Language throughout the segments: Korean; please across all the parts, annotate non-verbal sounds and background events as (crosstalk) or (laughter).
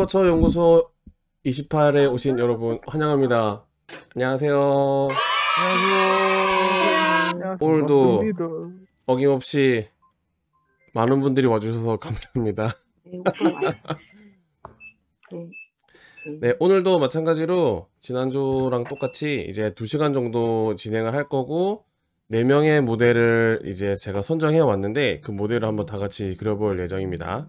거처 연구소 28에 오신 여러분 환영합니다. 안녕하세요. 안녕하세요. 오늘도 어김없이 많은 분들이 와주셔서 감사합니다. 네, 네. 네. 네 오늘도 마찬가지로 지난주랑 똑같이 이제 2시간 정도 진행을 할 거고 4명의 모델을 이제 제가 선정해 왔는데 그 모델을 한번 다 같이 그려볼 예정입니다.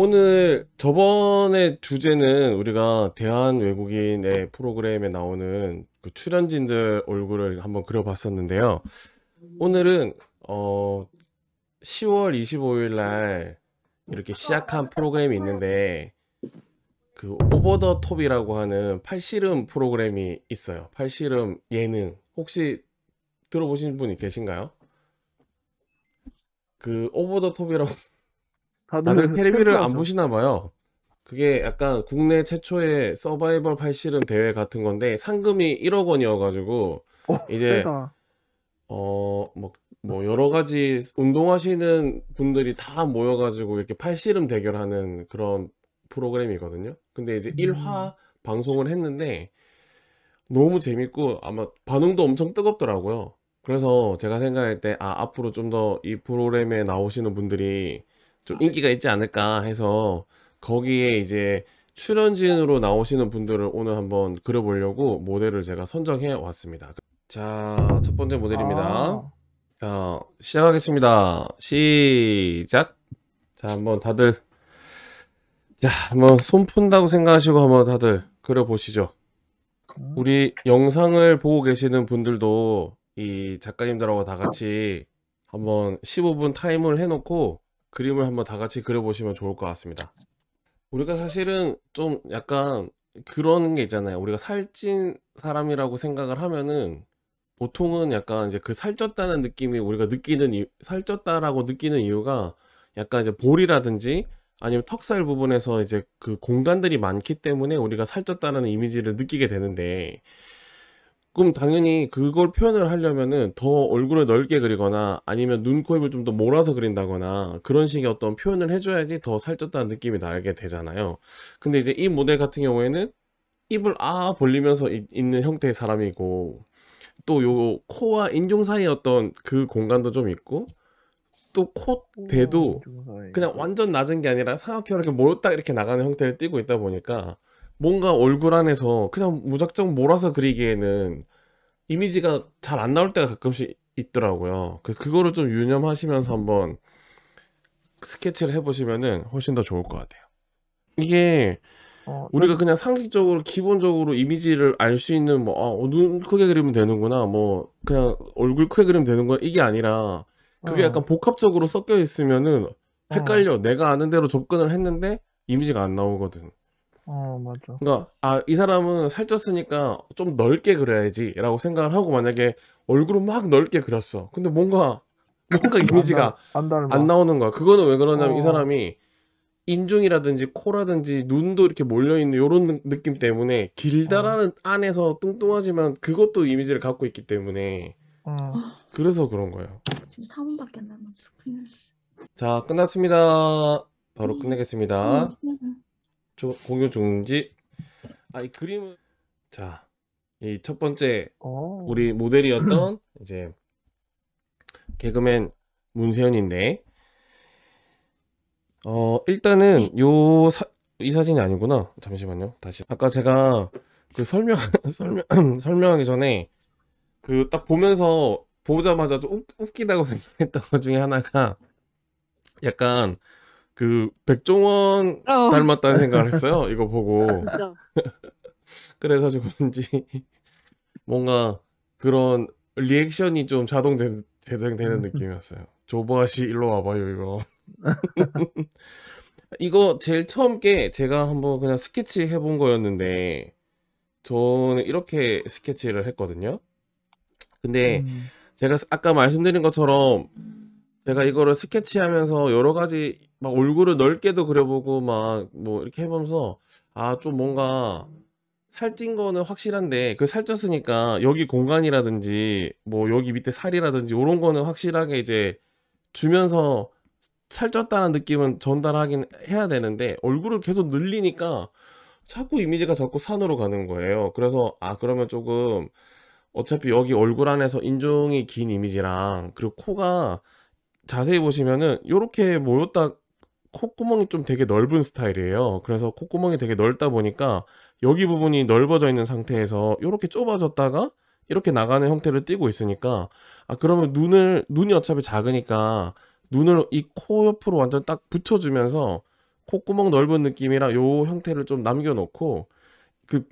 오늘 저번에 주제는 우리가 대한 외국인의 프로그램에 나오는 그 출연진들 얼굴을 한번 그려봤었는데요. 오늘은 어 10월 25일 날 이렇게 시작한 프로그램이 있는데 그 오버 더 톱이라고 하는 팔씨름 프로그램이 있어요. 팔씨름 예능 혹시 들어보신 분이 계신가요? 그 오버 더 톱이라고 다들, 다들 테레비를 안 보시나 봐요. 그게 약간 국내 최초의 서바이벌 팔씨름 대회 같은 건데 상금이 1억 원이어가지고 어, 이제 어 뭐 뭐 여러 가지 운동하시는 분들이 다 모여가지고 이렇게 팔씨름 대결하는 그런 프로그램이거든요. 근데 이제 음. 1화 방송을 했는데 너무 재밌고 아마 반응도 엄청 뜨겁더라고요. 그래서 제가 생각할 때 아 앞으로 좀 더 이 프로그램에 나오시는 분들이 좀 인기가 있지 않을까 해서 거기에 이제 출연진으로 나오시는 분들을 오늘 한번 그려보려고 모델을 제가 선정해 왔습니다. 자, 첫 번째 모델입니다. 아. 자, 시작하겠습니다. 시작. 자, 한번 다들 자, 한번 손 푼다고 생각하시고 한번 다들 그려보시죠. 음. 우리 영상을 보고 계시는 분들도 이 작가님들하고 다 같이 한번 15분 타임을 해놓고 그림을 한번 다 같이 그려보시면 좋을 것 같습니다. 우리가 사실은 좀 약간 그런 게 있잖아요. 우리가 살찐 사람이라고 생각을 하면은 보통은 약간 이제 그 살쪘다는 느낌이 우리가 느끼는 이유, 살쪘다라고 느끼는 이유가 약간 이제 볼이라든지 아니면 턱살 부분에서 이제 그 공간들이 많기 때문에 우리가 살쪘다는 이미지를 느끼게 되는데 그럼 당연히 그걸 표현을 하려면은 더 얼굴을 넓게 그리거나 아니면 눈, 코, 입을 좀 더 몰아서 그린다거나 그런 식의 어떤 표현을 해줘야지 더 살쪘다는 느낌이 나게 되잖아요. 근데 이제 이 모델 같은 경우에는 입을 아 벌리면서 이, 있는 형태의 사람이고 또 요 코와 인종 사이 어떤 그 공간도 좀 있고 또 콧대도 그냥 완전 낮은 게 아니라 사각형 이렇게 모였다 이렇게 나가는 형태를 띄고 있다 보니까 뭔가 얼굴 안에서 그냥 무작정 몰아서 그리기에는 이미지가 잘 안 나올 때가 가끔씩 있더라고요. 그, 그거를 좀 유념하시면서 한번 스케치를 해보시면은 훨씬 더 좋을 것 같아요. 이게 어, 네. 우리가 그냥 상식적으로 기본적으로 이미지를 알 수 있는 뭐눈 아, 어, 크게 그리면 되는구나 뭐 그냥 얼굴 크게 그리면 되는거나 이게 아니라 그게 어. 약간 복합적으로 섞여 있으면은 헷갈려 내가 아는 대로 접근을 했는데 이미지가 안 나오거든 어, 그러니까 아이 사람은 살쪘으니까 좀 넓게 그려야지라고 생각을 하고 만약에 얼굴을 막 넓게 그렸어. 근데 뭔가 뭔가 이미지가 안, 안, 안, 나오는 거야. 그거는 왜 그러냐면 어. 이 사람이 인중이라든지 코라든지 눈도 이렇게 몰려있는 이런 느낌 때문에 길다라는 어. 안에서 뚱뚱하지만 그것도 이미지를 갖고 있기 때문에 어. 그래서 그런 거예요. 지금 4분밖에 남았어. 자 끝났습니다. 바로 네. 끝내겠습니다. 어, 조, 공유 중지. 아 이 그림은 자이 첫 번째 오. 어. 우리 모델이었던 (clears throat) 이제 개그맨 문세현인데 어 일단은 음. 요이 사진이 아니구나 잠시만요 다시 아까 제가 그 설명 (clears throat) 설명 (clears throat) 설명하기 전에 그 딱 보면서 보자마자 좀 웃, 기다고 (laughs) 생각했던 것 중에 하나가 약간 그 백종원 어. (laughs) 닮았다는 생각을 했어요. 이거 보고. (laughs) 그래가지고 뭔지 뭔가 그런 리액션이 좀 자동 재, 생되는 느낌이었어요. 조바시 일로 와봐요 이거. (laughs) 이거 제일 처음 게 제가 한번 그냥 스케치 해본 거였는데 저는 이렇게 스케치를 했거든요. 근데 음. 제가 아까 말씀드린 것처럼 제가 이거를 스케치하면서 여러 가지 막 얼굴을 넓게도 그려보고 막 뭐 이렇게 해보면서 아 좀 뭔가 살찐 거는 확실한데 그 살쪘으니까 여기 공간이라든지 뭐 여기 밑에 살이라든지 이런 거는 확실하게 이제 주면서 살쪘다는 느낌은 전달하긴 해야 되는데 얼굴을 계속 늘리니까 자꾸 이미지가 자꾸 산으로 가는 거예요. 그래서 아 그러면 조금 어차피 여기 얼굴 안에서 인중이 긴 이미지랑 그리고 코가 자세히 보시면은 요렇게 모였다 콧구멍이 좀 되게 넓은 스타일이에요 그래서 콧구멍이 되게 넓다 보니까 여기 부분이 넓어져 있는 상태에서 이렇게 좁아졌다가 이렇게 나가는 형태를 띄고 있으니까 아 그러면 눈을 눈이 어차피 작으니까 눈을 이 코 옆으로 완전 딱 붙여주면서 콧구멍 넓은 느낌이랑 요 형태를 좀 남겨놓고 그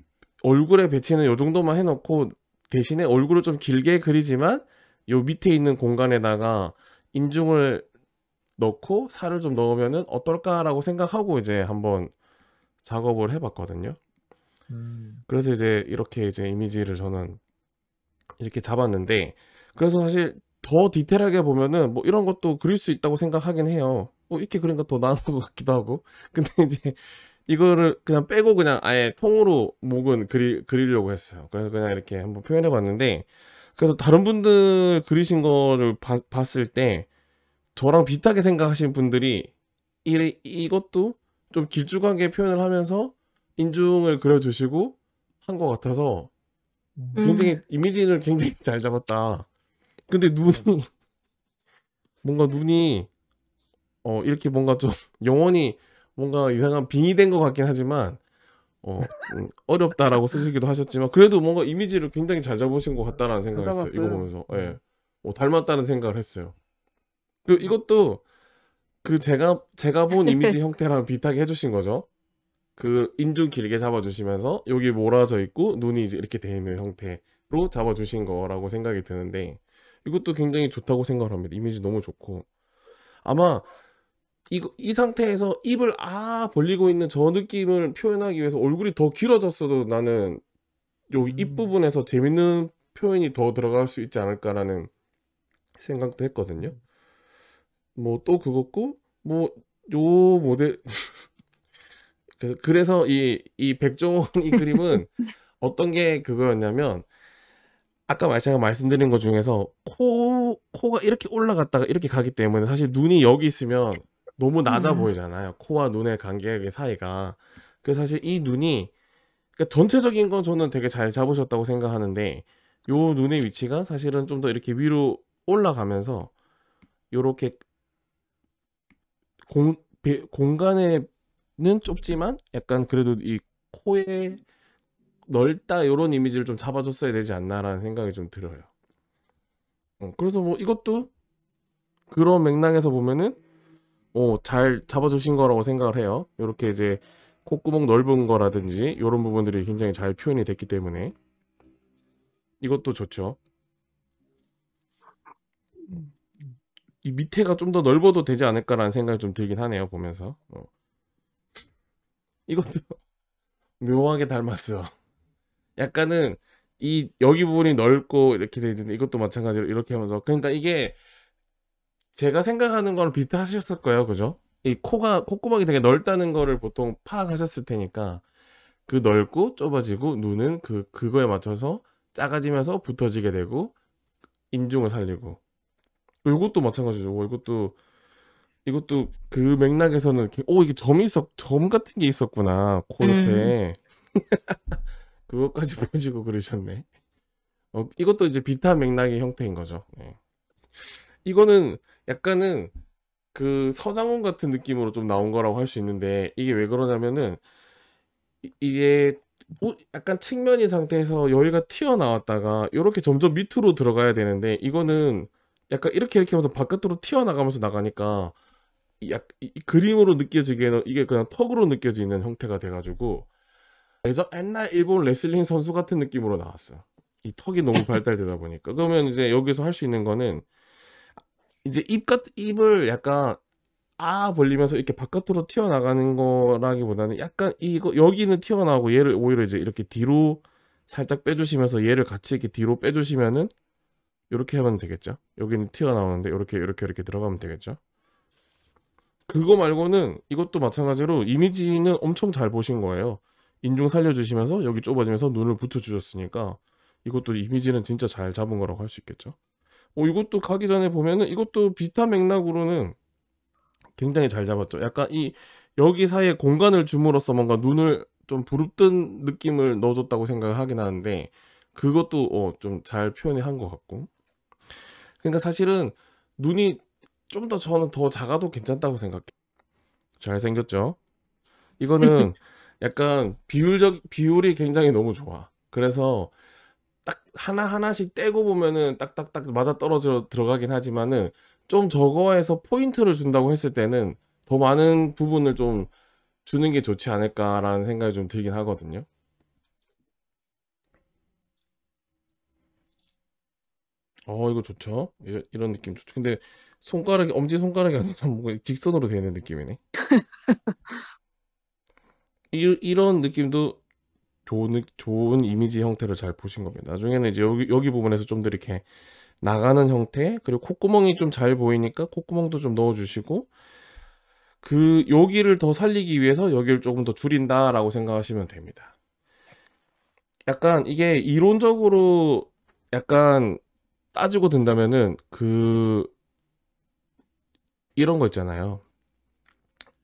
얼굴에 배치는 요 정도만 해놓고 대신에 얼굴을 좀 길게 그리지만 요 밑에 있는 공간에다가 인중을 넣고 살을 좀넣으면 어떨까라고 생각하고 이제 한번 작업을 해봤거든요. 음. 그래서 이제 이렇게 이제 이미지를 저는 이렇게 잡았는데 그래서 사실 더 디테일하게 보면은 뭐 이런 것도 그릴 수 있다고 생각하긴 해요. 뭐 이렇게 그린 것더 나은 것 같기도 하고 (laughs) 근데 이제 이거를 그냥 빼고 그냥 아예 통으로 목은 그리, 그리려고 했어요. 그래서 그냥 이렇게 한번 표현해 봤는데 그래서 다른 분들 그리신 거를 봤을 때 저랑 비슷하게 생각하시는 분들이 이, 이것도 좀 길쭉하게 표현을 하면서 인중을 그려주시고 한 것 같아서 음. 굉장히 음. 이미지를 굉장히 (laughs) 잘 잡았다. 근데 눈이 (laughs) 뭔가 눈이 어 이렇게 뭔가 좀 (laughs) 영원히 뭔가 이상한 빙의된 것 같긴 하지만 어 음, 어렵다라고 쓰시기도 하셨지만 그래도 뭔가 이미지를 굉장히 잘 잡으신 것 같다라는 생각했어요. 이거 보면서 예, 네. 어, 닮았다는 생각을 했어요. 그 이것도 그 제가 제가 본 (laughs) 이미지 형태랑 비슷하게 해주신 거죠. 그 인중 길게 잡아주시면서 여기 몰아져 있고 눈이 이제 이렇게 돼 있는 형태로 잡아주신 거라고 생각이 드는데 이것도 굉장히 좋다고 생각합니다. 이미지 너무 좋고 아마 이, 이 상태에서 입을 아 벌리고 있는 저 느낌을 표현하기 위해서 얼굴이 더 길어졌어도 나는 요 음. 입부분에서 재밌는 표현이 더 들어갈 수 있지 않을까라는 생각도 했거든요. 뭐또 그거고 뭐 요 모델 (laughs) 그래서 이 이 백종원이 그림은 (laughs) 어떤 게 그거였냐면 아까 제가 말씀드린 것 중에서 코 코가 이렇게 올라갔다가 이렇게 가기 때문에 사실 눈이 여기 있으면 너무 낮아 음. 보이잖아요. 코와 눈의 간격의 사이가. 그 사실 이 눈이 그러니까 전체적인 건 저는 되게 잘 잡으셨다고 생각하는데 요 눈의 위치가 사실은 좀 더 이렇게 위로 올라가면서 요렇게 공, 배, 공간에는 좁지만 약간 그래도 이 코에 넓다 이런 이미지를 좀 잡아줬어야 되지 않나라는 생각이 좀 들어요. 어, 그래서 뭐 이것도 그런 맥락에서 보면은 어, 잘 잡아주신 거라고 생각을 해요. 이렇게 이제 콧구멍 넓은 거라든지 이런 부분들이 굉장히 잘 표현이 됐기 때문에 이것도 좋죠. 이 밑에가 좀 더 넓어도 되지 않을까라는 생각이 좀 들긴 하네요 보면서 어. 이것도 (laughs) 묘하게 닮았어요 약간은 이 여기 부분이 넓고 이렇게 돼 있는데 이것도 마찬가지로 이렇게 하면서 그러니까 이게 제가 생각하는 거랑 비슷하셨을 거예요 그죠 이 코가 콧구멍이 되게 넓다는 거를 보통 파악하셨을 테니까 그 넓고 좁아지고 눈은 그 그거에 맞춰서 작아지면서 붙어지게 되고 인중을 살리고 이것도 마찬가지죠. 이것도 이것도 그 맥락에서는 오 이게 점이 있었 점 같은 게 있었구나 코 옆에 음. (laughs) 그것까지 보여지고 그러셨네. 어, 이것도 이제 비타 맥락의 형태인 거죠. 네. 이거는 약간은 그 서장훈 같은 느낌으로 좀 나온 거라고 할 수 있는데 이게 왜 그러냐면은 이게 약간 측면인 상태에서 여기가 튀어나왔다가 이렇게 점점 밑으로 들어가야 되는데 이거는 약간 이렇게 이렇게 하면서 바깥으로 튀어나가면서 나가니까 약, 이, 이 그림으로 느껴지기에는 이게 그냥 턱으로 느껴지는 형태가 돼가지고 그래서 옛날 일본 레슬링 선수 같은 느낌으로 나왔어. 요이 턱이 너무 (laughs) 발달되다 보니까 그러면 이제 여기서 할 수 있는 거는 이제 입같 입을 약간 아 벌리면서 이렇게 바깥으로 튀어나가는 거라기보다는 약간 이거 여기는 튀어나오고 얘를 오히려 이제 이렇게 뒤로 살짝 빼주시면서 얘를 같이 이렇게 뒤로 빼주시면은 이렇게 하면 되겠죠 여기는 티가 나오는데 이렇게 이렇게 이렇게 들어가면 되겠죠 그거 말고는 이것도 마찬가지로 이미지는 엄청 잘 보신 거예요 인중 살려주시면서 여기 좁아지면서 눈을 붙여주셨으니까 이것도 이미지는 진짜 잘 잡은 거라고 할 수 있겠죠 어, 이것도 가기 전에 보면은 이것도 비슷한 맥락으로는 굉장히 잘 잡았죠 약간 이 여기 사이에 공간을 줌으로써 뭔가 눈을 좀 부릅뜬 느낌을 넣어줬다고 생각을 하긴 하는데 그것도 어, 좀 잘 표현이 한것 같고 그러니까 사실은 눈이 좀 더 저는 더 작아도 괜찮다고 생각해. 요잘 생겼죠? 이거는 (laughs) 약간 비율적 비율이 굉장히 너무 좋아. 그래서 딱 하나 하나씩 떼고 보면은 딱딱딱 맞아 떨어져 들어가긴 하지만은 좀 저거에서 포인트를 준다고 했을 때는 더 많은 부분을 좀 주는 게 좋지 않을까라는 생각이 좀 들긴 하거든요. 어 이거 좋죠 이런, 이런 느낌 좋죠 근데 손가락이 엄지 손가락이 아니라 뭔가 직선으로 되는 느낌이네 (laughs) 이, 이런 느낌도 좋은 좋은 이미지 형태를 잘 보신 겁니다 나중에는 이제 여기 여기 부분에서 좀 더 이렇게 나가는 형태 그리고 콧구멍이 좀 잘 보이니까 콧구멍도 좀 넣어주시고 그 여기를 더 살리기 위해서 여기를 조금 더 줄인다 라고 생각하시면 됩니다 약간 이게 이론적으로 약간 따지고 든다면은 그 이런 거 있잖아요.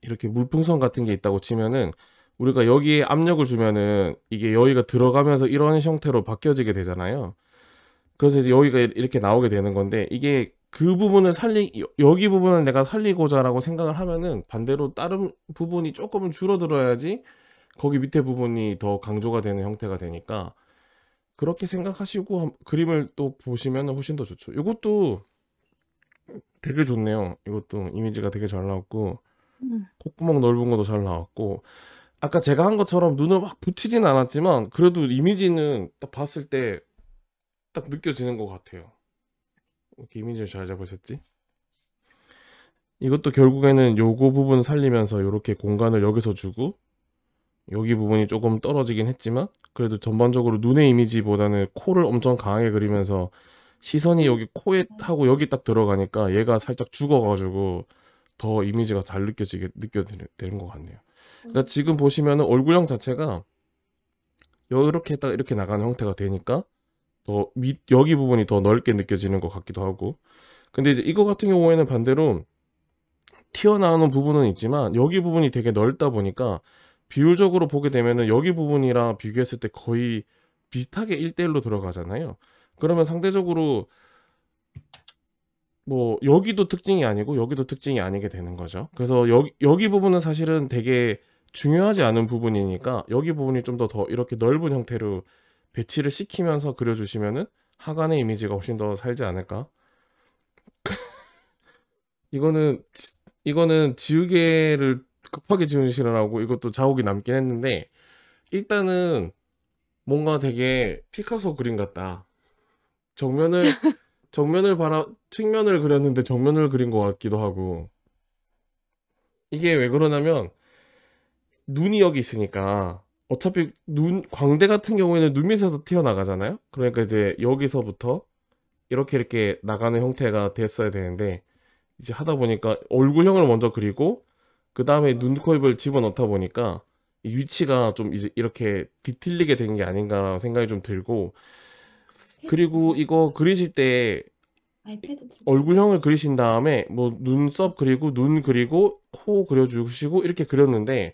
이렇게 물풍선 같은 게 있다고 치면은 우리가 여기에 압력을 주면은 이게 여기가 들어가면서 이런 형태로 바뀌어지게 되잖아요. 그래서 이제 여기가 이렇게 나오게 되는 건데 이게 그 부분을 살리 여기 부분을 내가 살리고자 라고 생각을 하면은 반대로 다른 부분이 조금은 줄어들어야지 거기 밑에 부분이 더 강조가 되는 형태가 되니까 그렇게 생각하시고 그림을 또 보시면 훨씬 더 좋죠. 이것도 되게 좋네요. 이것도 이미지가 되게 잘 나왔고 음. 콧구멍 넓은 것도 잘 나왔고 아까 제가 한 것처럼 눈을 막 붙이진 않았지만 그래도 이미지는 딱 봤을 때 딱 느껴지는 것 같아요. 이렇게 이미지를 잘 잡으셨지? 이것도 결국에는 요거 부분 살리면서 이렇게 공간을 여기서 주고 여기 부분이 조금 떨어지긴 했지만 그래도 전반적으로 눈의 이미지보다는 코를 엄청 강하게 그리면서 시선이 여기 코에 하고 여기 딱 들어가니까 얘가 살짝 죽어가지고 더 이미지가 잘 느껴지게 느껴지는 것 같네요. 그러니까 음. 지금 보시면 얼굴형 자체가 이렇게 딱 이렇게 나가는 형태가 되니까 더밑 여기 부분이 더 넓게 느껴지는 것 같기도 하고 근데 이제 이거 같은 경우에는 반대로 튀어나오는 부분은 있지만 여기 부분이 되게 넓다 보니까 비율적으로 보게 되면은 여기 부분이랑 비교했을 때 거의 비슷하게 1대1로 들어가잖아요. 그러면 상대적으로 뭐 여기도 특징이 아니고 여기도 특징이 아니게 되는 거죠. 그래서 여기, 여기 부분은 사실은 되게 중요하지 않은 부분이니까 여기 부분이 좀 더 더 이렇게 넓은 형태로 배치를 시키면서 그려주시면은 하관의 이미지가 훨씬 더 살지 않을까? (laughs) 이거는 이거는 지우개를 급하게 지은 시라하고 이것도 자욱이 남긴 했는데 일단은 뭔가 되게 피카소 그림 같다. 정면을 (laughs) 정면을 바라 측면을 그렸는데 정면을 그린 것 같기도 하고 이게 왜 그러냐면 눈이 여기 있으니까 어차피 눈 광대 같은 경우에는 눈 밑에서 튀어나가잖아요. 그러니까 이제 여기서부터 이렇게 이렇게 나가는 형태가 됐어야 되는데 이제 하다 보니까 얼굴형을 먼저 그리고 그 다음에 눈, 코, 입을 집어넣다 보니까 위치가좀 이제 이렇게 뒤틀리게 된 게 아닌가 생각이 좀 들고 그리고 이거 그리실 때 얼굴형을 그리신 다음에 뭐 눈썹 그리고 눈 그리고 코 그려주시고 이렇게 그렸는데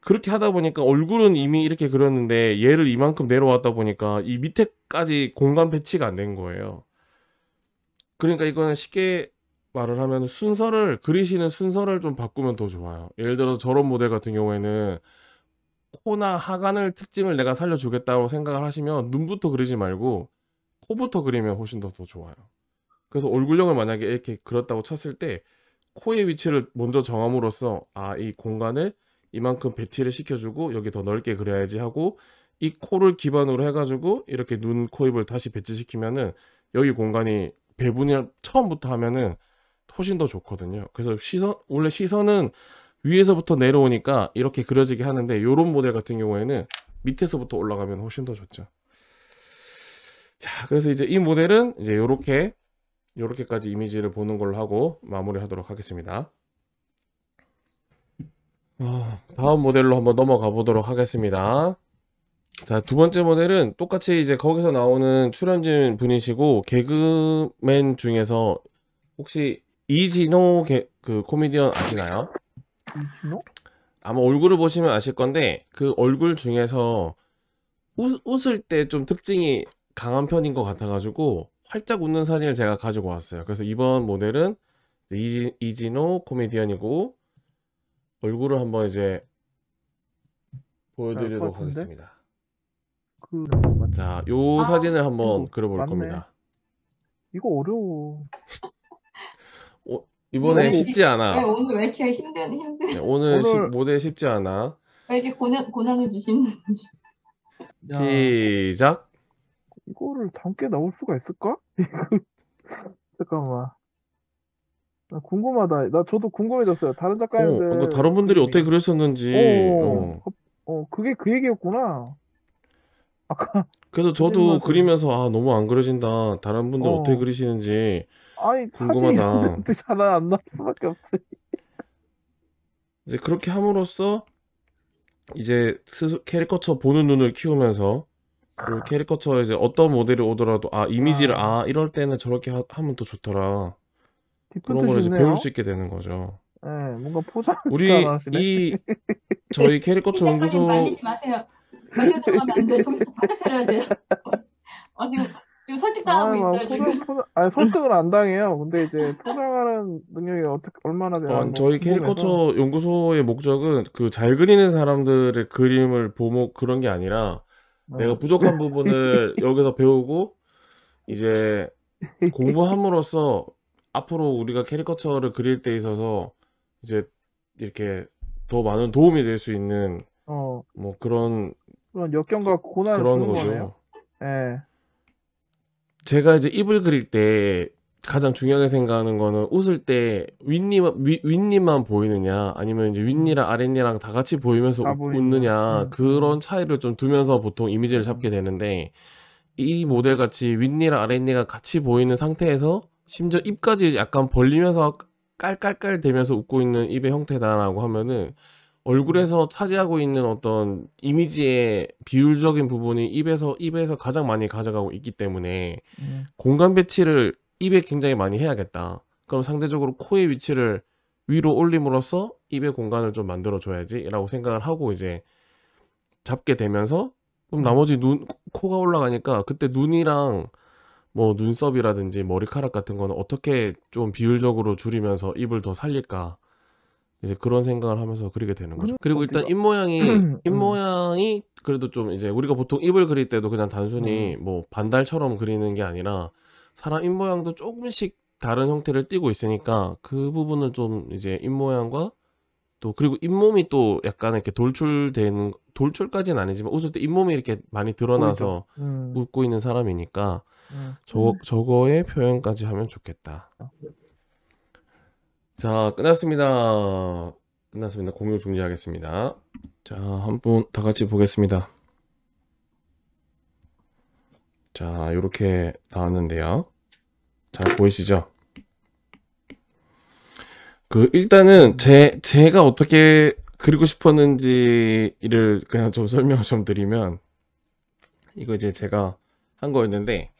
그렇게 하다 보니까 얼굴은 이미 이렇게 그렸는데 얘를 이만큼 내려왔다 보니까 이 밑에까지 공간 배치가 안 된 거예요 그러니까 이거는 쉽게 말을 하면 순서를 그리시는 순서를 좀 바꾸면 더 좋아요. 예를 들어서 저런 모델 같은 경우에는 코나 하관을 특징을 내가 살려주겠다고 생각을 하시면 눈부터 그리지 말고 코부터 그리면 훨씬 더, 더 좋아요. 그래서 얼굴형을 만약에 이렇게 그렸다고 쳤을 때 코의 위치를 먼저 정함으로써 아 이 공간을 이만큼 배치를 시켜주고 여기 더 넓게 그려야지 하고 이 코를 기반으로 해가지고 이렇게 눈, 코, 입을 다시 배치시키면은 여기 공간이 배분을 처음부터 하면은 훨씬 더 좋거든요. 그래서 시선 원래 시선은 위에서부터 내려오니까 이렇게 그려지게 하는데 요런 모델 같은 경우에는 밑에서부터 올라가면 훨씬 더 좋죠. 자, 그래서 이제 이 모델은 이제 요렇게 요렇게까지 이미지를 보는 걸로 하고 마무리하도록 하겠습니다. 어, 다음 모델로 한번 넘어가 보도록 하겠습니다. 자, 두 번째 모델은 똑같이 이제 거기서 나오는 출연진 분이시고 개그맨 중에서 혹시 이진호 게, 그 코미디언 아시나요? 이진호? 아마 얼굴을 보시면 아실 건데 그 얼굴 중에서 웃, 웃을 때 좀 특징이 강한 편인 것 같아가지고 활짝 웃는 사진을 제가 가지고 왔어요. 그래서 이번 모델은 이지, 이진호 코미디언이고 얼굴을 한번 이제 보여드리도록 네, 하겠습니다. 그... 자, 요 아, 사진을 한번 그려볼 맞네. 겁니다. 이거 어려워. 이번에 쉽지 않아. 네, 오늘 왜 이렇게 힘든 힘든? 네, 오늘, 오늘... 모델 쉽지 않아. 왜 이렇게 고난 고난을 주시는지. 시작. 이거를 함께 나올 수가 있을까? (laughs) 잠깐만. 나 궁금하다. 나 저도 궁금해졌어요. 다른 어, 작가님들. 어, 그러니까 다른 분들이 어떻게 그랬었는지. 어, 어, 어. 어, 그게 그 얘기였구나. 아까. 그래서 저도 그리면서 아 너무 안 그려진다. 다른 분들 어. 떻게 그리시는지. 아니 궁금하다. 뜻이 하나 안나 수밖에 없지. (laughs) 이제 그렇게 함으로써 이제 캐리커처 보는 눈을 키우면서 그 아. 캐리커처 이제 어떤 모델이 오더라도 아 이미지를 아, 아 이럴 때는 저렇게 하, 면더 좋더라 그런 걸 이제 배울 수 있게 되는 거죠. 네, 뭔가 포장. 우리 이 (laughs) 저희 캐리커처 연구소 말리지 마세요. 말려 들어가면 안 돼. 정신 바짝 차려야 돼요. (laughs) 어, 지 지금 설득당하고 아 뭐 있어요. 포장, 포장, 아니 설득을 안 당해요. 근데 이제 (laughs) 포장하는 능력이 어떻게 얼마나 되나? 어, 저희 캐리커처 연구소의 목적은 그 잘 그리는 사람들의 그림을 보목 그런 게 아니라 어. 내가 부족한 부분을 (laughs) 여기서 배우고 이제 공부함으로써 앞으로 우리가 캐리커처를 그릴 때 있어서 이제 이렇게 더 많은 도움이 될 수 있는 어. 뭐 그런 그런 역경과 고난을 그런 주는 거죠. 거네요. 예. 제가 이제 입을 그릴 때 가장 중요하게 생각하는 거는 웃을 때 윗니, 윗, 윗니만 보이느냐 아니면 이제 윗니랑 아랫니랑 다 같이 보이면서 다 웃느냐 음. 그런 차이를 좀 두면서 보통 이미지를 잡게 되는데 이 모델 같이 윗니랑 아랫니가 같이 보이는 상태에서 심지어 입까지 약간 벌리면서 깔깔깔 대면서 웃고 있는 입의 형태다라고 하면은 얼굴에서 차지하고 있는 어떤 이미지의 비율적인 부분이 입에서 입에서 가장 많이 가져가고 있기 때문에 음. 공간 배치를 입에 굉장히 많이 해야겠다. 그럼 상대적으로 코의 위치를 위로 올림으로써 입의 공간을 좀 만들어 줘야지라고 생각을 하고 이제 잡게 되면서 그럼 음. 나머지 눈 코가 올라가니까 그때 눈이랑 뭐 눈썹이라든지 머리카락 같은 거는 어떻게 좀 비율적으로 줄이면서 입을 더 살릴까 이제 그런 생각을 하면서 그리게 되는 거죠. 그리고 일단 그 입 모양이 음, 음. 입 모양이 그래도 좀 이제 우리가 보통 입을 그릴 때도 그냥 단순히 음. 뭐 반달처럼 그리는 게 아니라 사람 입 모양도 조금씩 다른 형태를 띠고 있으니까 그 부분을 좀 이제 입 모양과 또 그리고 잇몸이 또 약간 이렇게 돌출되는 돌출까지는 아니지만 웃을 때 잇몸이 이렇게 많이 드러나서 음. 웃고 있는 사람이니까 음. 저거 저거의 표현까지 하면 좋겠다. 아, 자 끝났습니다 끝났습니다 공유 종료하겠습니다 자 한번 다 같이 보겠습니다 자 이렇게 나왔는데요 잘 보이시죠 그 일단은 제 제가 어떻게 그리고 싶었는지를 그냥 좀 설명을 좀 드리면 이거 이제 제가 한 거였는데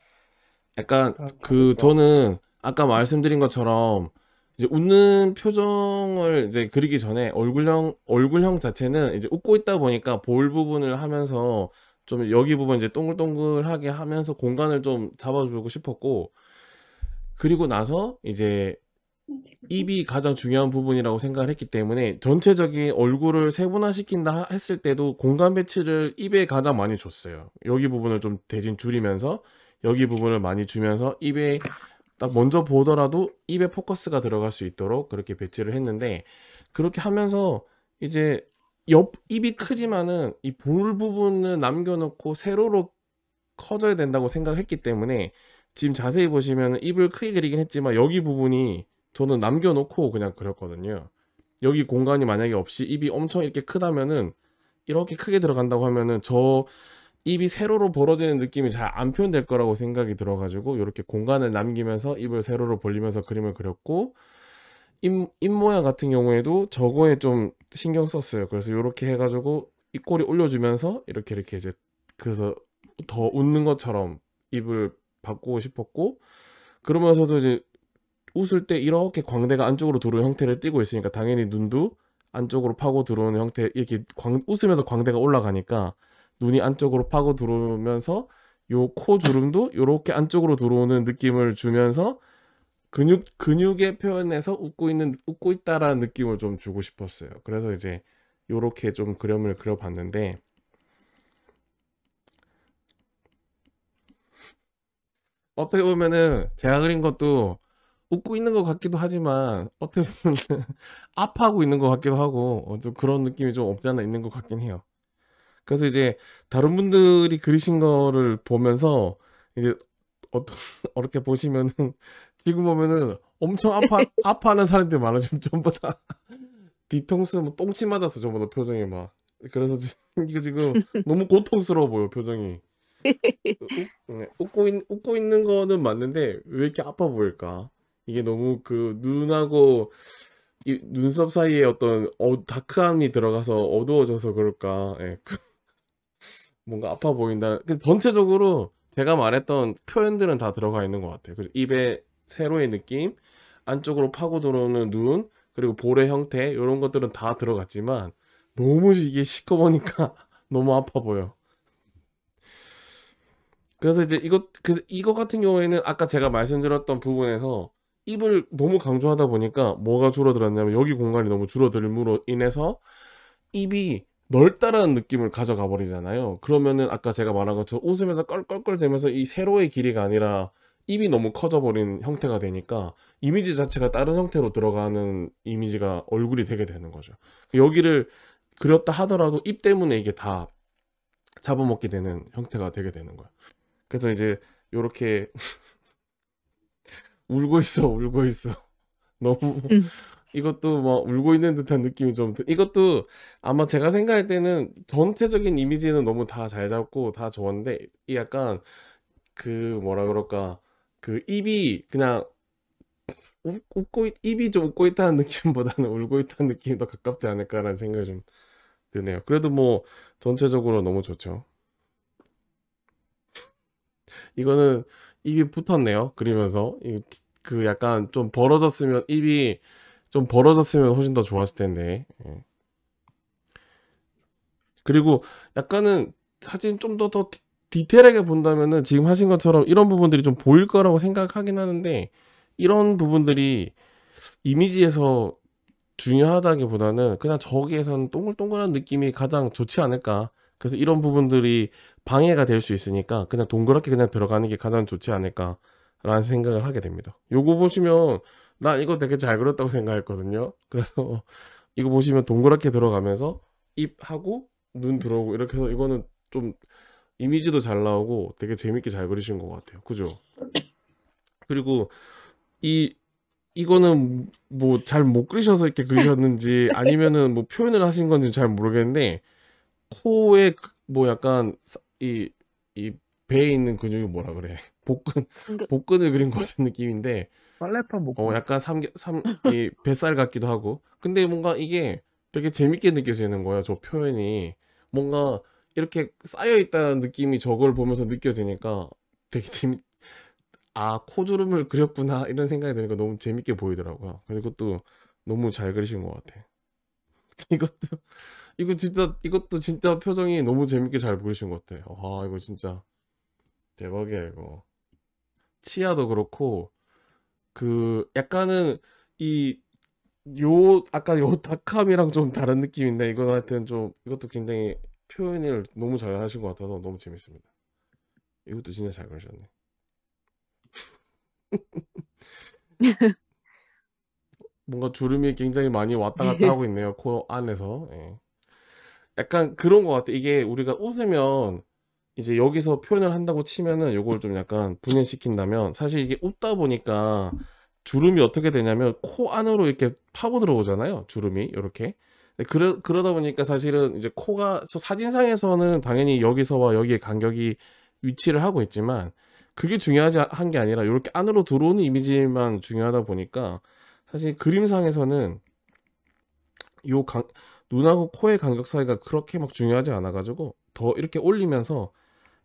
약간 아, 그 저는 아까 말씀드린 것처럼 이제 웃는 표정을 이제 그리기 전에 얼굴형 얼굴형 자체는 이제 웃고 있다 보니까 볼 부분을 하면서 좀 여기 부분 이제 동글동글하게 하면서 공간을 좀 잡아주고 싶었고 그리고 나서 이제 입이 가장 중요한 부분이라고 생각을 했기 때문에 전체적인 얼굴을 세분화시킨다 했을 때도 공간 배치를 입에 가장 많이 줬어요 여기 부분을 좀 대신 줄이면서 여기 부분을 많이 주면서 입에 딱 먼저 보더라도 입에 포커스가 들어갈 수 있도록 그렇게 배치를 했는데 그렇게 하면서 이제 옆 입이 크지만은 이 볼 부분을 남겨놓고 세로로 커져야 된다고 생각했기 때문에 지금 자세히 보시면 입을 크게 그리긴 했지만 여기 부분이 저는 남겨놓고 그냥 그렸거든요 여기 공간이 만약에 없이 입이 엄청 이렇게 크다면은 이렇게 크게 들어간다고 하면은 저 입이 세로로 벌어지는 느낌이 잘 안 표현될 거라고 생각이 들어가지고 이렇게 공간을 남기면서 입을 세로로 벌리면서 그림을 그렸고 입, 입 모양 같은 경우에도 저거에 좀 신경 썼어요. 그래서 이렇게 해가지고 입꼬리 올려주면서 이렇게 이렇게 이제 그래서 더 웃는 것처럼 입을 바꾸고 싶었고 그러면서도 이제 웃을 때 이렇게 광대가 안쪽으로 들어오는 형태를 띄고 있으니까 당연히 눈도 안쪽으로 파고 들어오는 형태 이렇게 광, 웃으면서 광대가 올라가니까 눈이 안쪽으로 파고 들어오면서 요 코 주름도 (laughs) 요렇게 안쪽으로 들어오는 느낌을 주면서 근육 근육의 표현에서 웃고 있는 웃고 있다라는 느낌을 좀 주고 싶었어요. 그래서 이제 요렇게 좀 그림을 그려봤는데 어떻게 보면은 제가 그린 것도 웃고 있는 것 같기도 하지만 어떻게 보면 (laughs) 아파하고 있는 것 같기도 하고 어, 좀 그런 느낌이 좀 없지 않아 있는 것 같긴 해요. 그래서 이제 다른 분들이 그리신 거를 보면서 이제 어떻게 (laughs) 보시면은 (laughs) 지금 보면은 엄청 아파 아파하는 사람들이 많아지면 전부 다 (laughs) 뒤통수 뭐 똥치 맞아서 전부 다 표정이 막 그래서 지금 이거 지금 너무 고통스러워 보여 표정이 네, 웃, 고 있, 고 있는 거는 맞는데 왜 이렇게 아파 보일까 이게 너무 그 눈하고 이, 눈썹 사이에 어떤 어, 다크함이 들어가서 어두워져서 그럴까 예. 그 뭔가 아파 보인다. 전체적으로 제가 말했던 표현들은 다 들어가 있는 것 같아요. 그래서 입에 세로의 느낌, 안쪽으로 파고 들어오는 눈, 그리고 볼의 형태 이런 것들은 다 들어갔지만 너무 이게 시커머니까 (laughs) 너무 아파 보여. 그래서 이제 이것 그 이거 같은 경우에는 아까 제가 말씀드렸던 부분에서 입을 너무 강조하다 보니까 뭐가 줄어들었냐면 여기 공간이 너무 줄어들므로 인해서 입이 넓다라는 느낌을 가져가 버리잖아요 그러면은 아까 제가 말한 것처럼 웃으면서 껄껄껄 대면서 이 세로의 길이가 아니라 입이 너무 커져 버린 형태가 되니까 이미지 자체가 다른 형태로 들어가는 이미지가 얼굴이 되게 되는 거죠 여기를 그렸다 하더라도 입 때문에 이게 다 잡아먹게 되는 형태가 되게 되는 거예요 그래서 이제 이렇게 (laughs) 울고 있어 울고 있어 (laughs) 너무 음. 이것도 뭐 울고 있는 듯한 느낌이 좀 드... 이것도 아마 제가 생각할 때는 전체적인 이미지는 너무 다 잘 잡고 다 좋았는데 이 약간 그 뭐라 그럴까 그 입이 그냥 우, 웃고 있, 입이 좀 웃고 있다는 느낌보다는 (laughs) 울고 있다는 느낌이 더 가깝지 않을까라는 생각이 좀 드네요. 그래도 뭐 전체적으로 너무 좋죠. 이거는 입이 붙었네요. 그리면서 그 약간 좀 벌어졌으면 입이 좀 벌어졌으면 훨씬 더 좋았을 텐데. 예. 그리고 약간은 사진 좀 더 더 디테일하게 본다면은 지금 하신 것처럼 이런 부분들이 좀 보일 거라고 생각하긴 하는데 이런 부분들이 이미지에서 중요하다기보다는 그냥 저기에서는 동글동글한 느낌이 가장 좋지 않을까 그래서 이런 부분들이 방해가 될 수 있으니까 그냥 동그랗게 그냥 들어가는 게 가장 좋지 않을까 라는 생각을 하게 됩니다 요거 보시면 나 이거 되게 잘 그렸다고 생각했거든요. 그래서 이거 보시면 동그랗게 들어가면서 입하고 눈 들어오고 이렇게 해서 이거는 좀 이미지도 잘 나오고 되게 재밌게 잘 그리신 것 같아요. 그죠? 그리고 이 이거는 뭐 잘 못 그리셔서 이렇게 그리셨는지 아니면은 뭐 표현을 하신 건지 잘 모르겠는데 코에 그 뭐 약간 이이 배에 있는 근육이 뭐라 그래 (laughs) 복근 복근을 그린 것 같은 느낌인데 빨래판 복근 어 약간 삼겹 삼 이 뱃살 같기도 하고 근데 뭔가 이게 되게 재밌게 느껴지는 거야 저 표현이 뭔가 이렇게 쌓여 있다는 느낌이 저걸 보면서 느껴지니까 되게 재밌 아 코주름을 그렸구나 이런 생각이 드니까 너무 재밌게 보이더라고요 그래서 그것도 너무 잘 그리신 것 같아 (laughs) 이것도 이거 진짜 이것도 진짜 표정이 너무 재밌게 잘 그리신 것 같아 와 이거 진짜 대박이야 이거 치아도 그렇고 그 약간은 이 요 아까 요 닭함이랑 좀 다른 느낌인데 이건 하여튼 좀 이것도 굉장히 표현을 너무 잘 하신 것 같아서 너무 재밌습니다 이것도 진짜 잘그러셨네 (laughs) 뭔가 주름이 굉장히 많이 왔다 갔다 하고 있네요 코 안에서 예. 약간 그런 것 같아 이게 우리가 웃으면 이제 여기서 표현을 한다고 치면은 요걸 좀 약간 분해시킨다면 사실 이게 웃다 보니까 주름이 어떻게 되냐면 코 안으로 이렇게 파고 들어오잖아요 주름이 이렇게 그러, 그러다 보니까 사실은 이제 코가 사진상에서는 당연히 여기서와 여기에 간격이 위치를 하고 있지만 그게 중요하지 한 게 아니라 이렇게 안으로 들어오는 이미지만 중요하다 보니까 사실 그림상에서는 요 강, 눈하고 코의 간격 사이가 그렇게 막 중요하지 않아 가지고 더 이렇게 올리면서